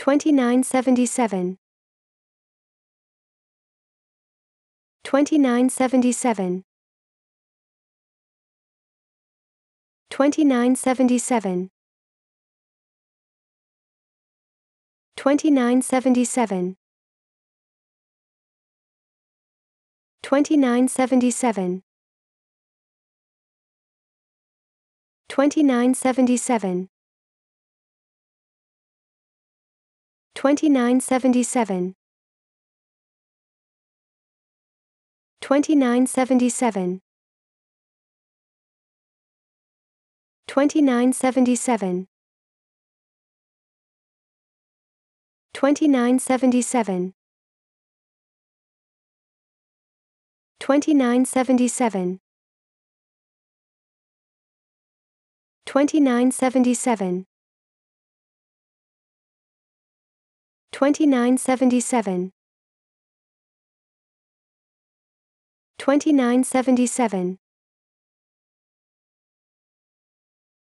2977 2977 2977 2977 2977 2977 2977 2977 2977 2977 2977 2977 2977 2977